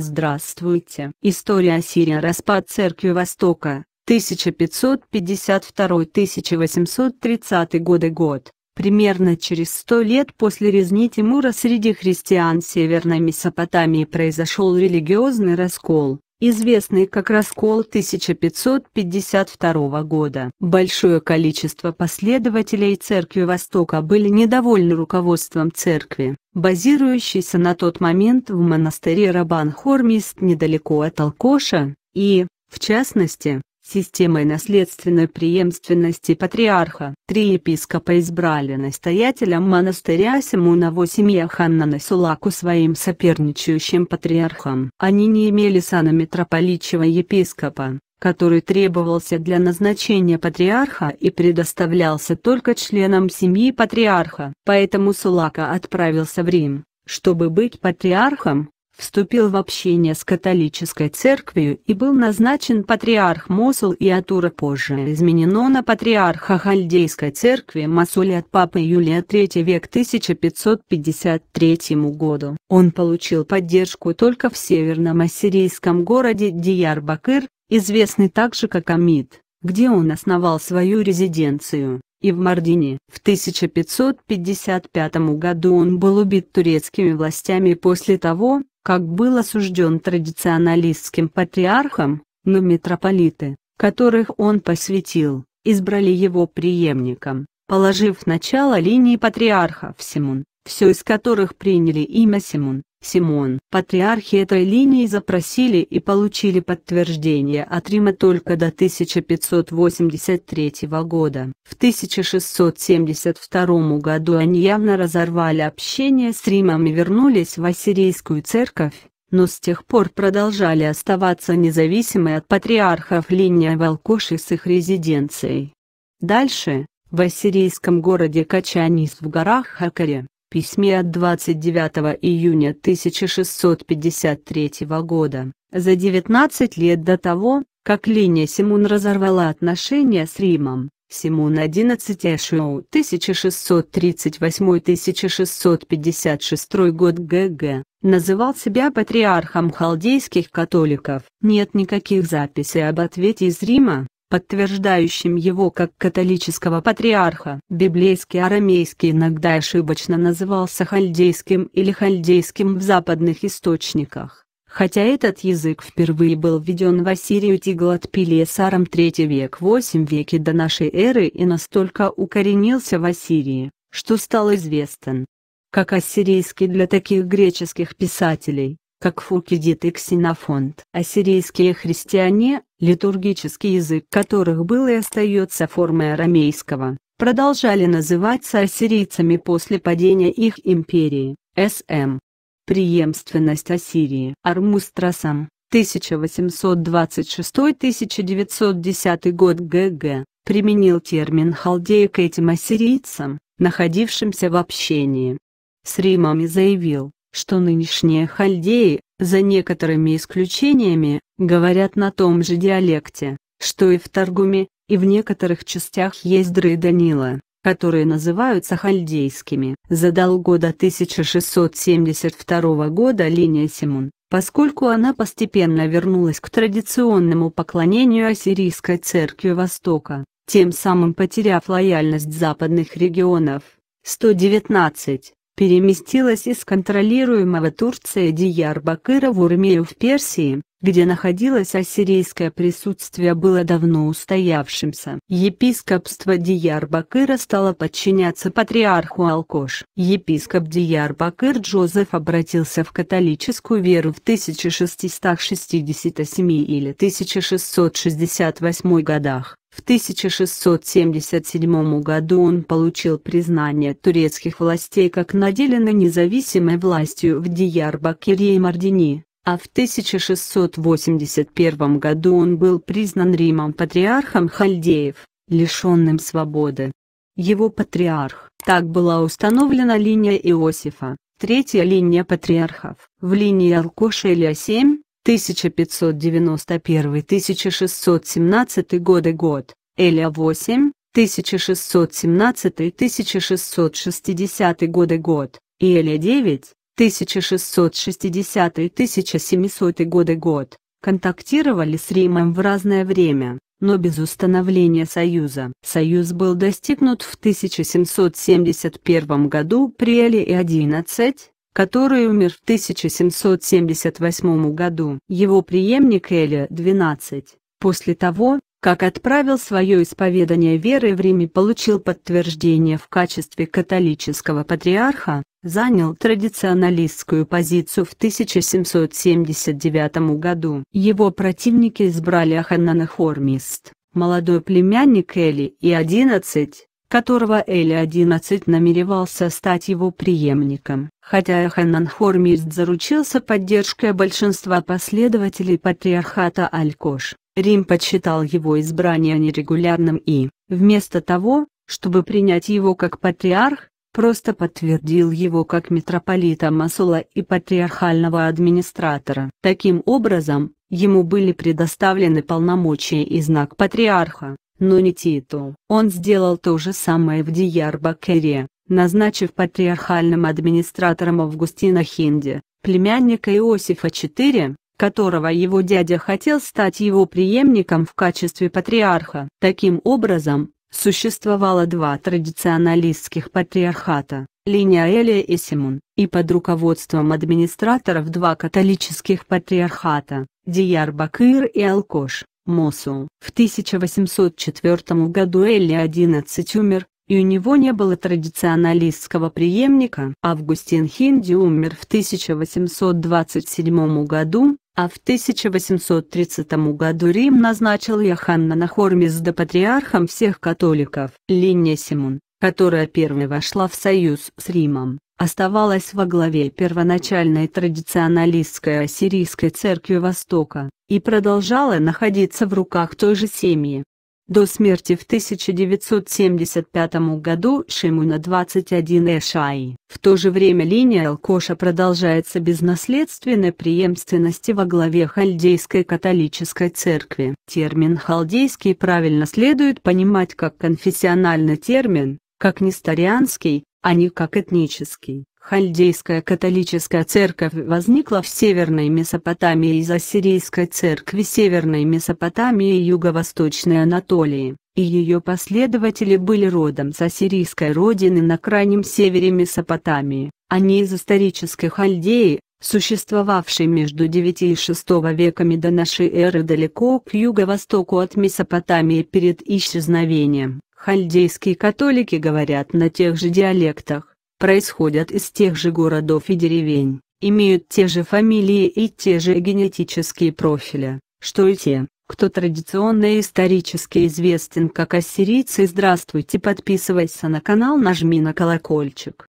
Здравствуйте! История Сирии Распад Церкви Востока, 1552-1830 годы год. Примерно через сто лет после резни Тимура среди христиан Северной Месопотамии произошел религиозный раскол известный как раскол 1552 года. Большое количество последователей Церкви Востока были недовольны руководством церкви, базирующейся на тот момент в монастыре Рабан-Хормист недалеко от Алкоша, и, в частности, Системой наследственной преемственности патриарха три епископа избрали настоятелем монастыря Симона во семье Ханнана Сулаку своим соперничающим патриархам. Они не имели сана митрополичьего епископа, который требовался для назначения патриарха и предоставлялся только членам семьи патриарха. Поэтому Сулака отправился в Рим, чтобы быть патриархом, вступил в общение с католической церковью и был назначен патриарх Мосул и Атура позже изменено на патриарха Хальдейской церкви Масули от папы Юлия III век 1553 году. Он получил поддержку только в северном ассирийском городе Диярбакыр, известный также как Амид, где он основал свою резиденцию и в Мардине. В 1555 году он был убит турецкими властями после того, как был осужден традиционалистским патриархом, но митрополиты, которых он посвятил, избрали его преемником, положив начало линии патриарха Симун, все из которых приняли имя Симун. Симон. Патриархи этой линии запросили и получили подтверждение от Рима только до 1583 года. В 1672 году они явно разорвали общение с Римом и вернулись в Ассирийскую церковь, но с тех пор продолжали оставаться независимой от патриархов линия Волкоши с их резиденцией. Дальше, в ассирийском городе Качанис в горах Хакаре, письме от 29 июня 1653 года, за 19 лет до того, как линия Симун разорвала отношения с Римом. Симун 11 Эшоу 1638-1656 год ГГ, называл себя патриархом халдейских католиков. Нет никаких записей об ответе из Рима, подтверждающим его как католического патриарха. Библейский арамейский иногда ошибочно назывался хальдейским или хальдейским в западных источниках, хотя этот язык впервые был введен в Ассирию Тиглат-Пилесаром III век 8 веке до нашей эры и настолько укоренился в Ассирии, что стал известен как ассирийский для таких греческих писателей, как Фукидид и Ксенофонт. Ассирийские христиане, литургический язык которых был и остается формой арамейского, продолжали называться ассирийцами после падения их империи. С.М. Преемственность Ассирии. Армустрасам, 1826-1910 год г.г., применил термин халдея к этим ассирийцам, находившимся в общении с Римом и заявил, что нынешние хальдеи, за некоторыми исключениями, говорят на том же диалекте, что и в Таргуме, и в некоторых частях Ездры и Данила, которые называются хальдейскими. За долго до 1672 года линия Симун, поскольку она постепенно вернулась к традиционному поклонению Ассирийской церкви Востока, тем самым потеряв лояльность западных регионов. 119 переместилась из контролируемого Турции Диярбакыра в Урмию в Персии, где находилось ассирийское присутствие было давно устоявшимся. Епископство Диярбакыра стало подчиняться патриарху Алкош. Епископ Диярбакыр Джозеф обратился в католическую веру в 1667 или 1668 годах. В 1677 году он получил признание турецких властей как наделенной независимой властью в Диярбакире и Мардини, а в 1681 году он был признан Римом патриархом Хальдеев, лишенным свободы. Его патриарх. Так была установлена линия Иосифа, третья линия патриархов. В линии Алкоша Илья 7, 1591-1617 годы год, Эля 8, 1617-1660 годы год, и Эля 9, 1660-1700 годы год, контактировали с Римом в разное время, но без установления союза. Союз был достигнут в 1771 году при Эле 11, который умер в 1778 году. Его преемник Эля 12 после того, как отправил свое исповедание веры в Риме получил подтверждение в качестве католического патриарха, занял традиционалистскую позицию в 1779 году. Его противники избрали Аханана Хормист, молодой племянник Эли и 11, которого Эль-11 намеревался стать его преемником. Хотя Эхананхор Мизд заручился поддержкой большинства последователей патриархата Алькош. Рим подсчитал его избрание нерегулярным и, вместо того, чтобы принять его как патриарх, просто подтвердил его как митрополита Масула и патриархального администратора. Таким образом, ему были предоставлены полномочия и знак патриарха но не титул. Он сделал то же самое в Диярбакыре, назначив патриархальным администратором Августина Хинди, племянника Иосифа IV, которого его дядя хотел стать его преемником в качестве патриарха. Таким образом, существовало два традиционалистских патриархата – линия Элия и Симон, и под руководством администраторов два католических патриархата – Диярбакыр и Алкош. Мосул. В 1804 году Элли 11 умер, и у него не было традиционалистского преемника. Августин Хинди умер в 1827 году, а в 1830 году Рим назначил Яханна Нахормис до патриархом всех католиков. Линия Симун которая первой вошла в союз с Римом, оставалась во главе первоначальной традиционалистской ассирийской церкви Востока, и продолжала находиться в руках той же семьи. До смерти в 1975 году Шимуна 21 Эшаи. В то же время линия Алкоша продолжается без наследственной преемственности во главе Халдейской католической церкви. Термин «халдейский» правильно следует понимать как конфессиональный термин, как несторианский, а не как этнический. Хальдейская католическая церковь возникла в Северной Месопотамии из Ассирийской церкви Северной Месопотамии и Юго-Восточной Анатолии, и ее последователи были родом с ассирийской родины на крайнем севере Месопотамии, а не из исторической Хальдеи, существовавшей между 9 и 6 веками до нашей эры далеко к юго-востоку от Месопотамии перед исчезновением Хальдейские католики говорят на тех же диалектах, происходят из тех же городов и деревень, имеют те же фамилии и те же генетические профили, что и те, кто традиционно и исторически известен как ассирийцы. Здравствуйте, подписывайся на канал, нажми на колокольчик.